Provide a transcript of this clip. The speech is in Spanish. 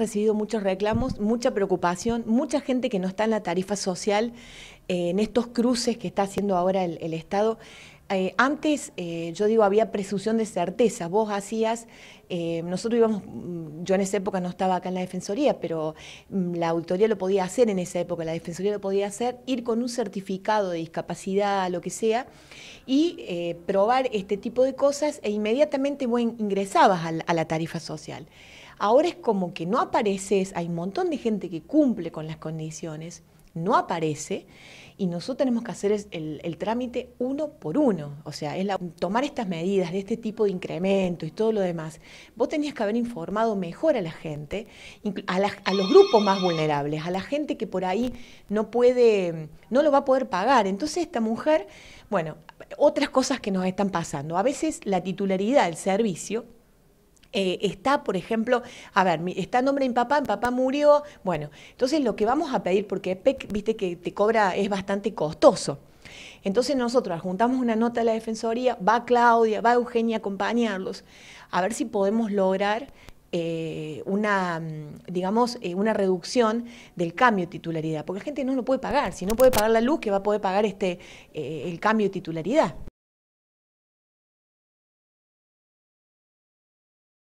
recibido muchos reclamos, mucha preocupación, mucha gente que no está en la tarifa social, eh, en estos cruces que está haciendo ahora el, Estado. Eh, antes, eh, yo digo, había presunción de certeza. Vos hacías, nosotros íbamos, mm, yo en esa época no estaba acá en la Defensoría, pero mm, la auditoría lo podía hacer en esa época, la Defensoría lo podía hacer, ir con un certificado de discapacidad, lo que sea, y probar este tipo de cosas e inmediatamente vos ingresabas a la tarifa social. Ahora es como que no apareces, hay un montón de gente que cumple con las condiciones, no aparece y nosotros tenemos que hacer el, trámite uno por uno, o sea, es tomar estas medidas de este tipo de incremento y todo lo demás. Vos tenías que haber informado mejor a la gente, a, a, los grupos más vulnerables, a la gente que por ahí no puede, no lo va a poder pagar. Entonces esta mujer, bueno, otras cosas que nos están pasando. A veces la titularidad del servicio eh, está, por ejemplo, a ver, está nombre de papá, mi papá murió. Bueno, entonces lo que vamos a pedir, porque PEC, viste que te cobra, es bastante costoso. Entonces nosotros juntamos una nota a la Defensoría, va Claudia, va Eugenia a acompañarlos, a ver si podemos lograr eh, una, mm, digamos, eh, una reducción del cambio de titularidad, porque la gente no lo puede pagar, si no puede pagar la luz, que va a poder pagar este, el cambio de titularidad.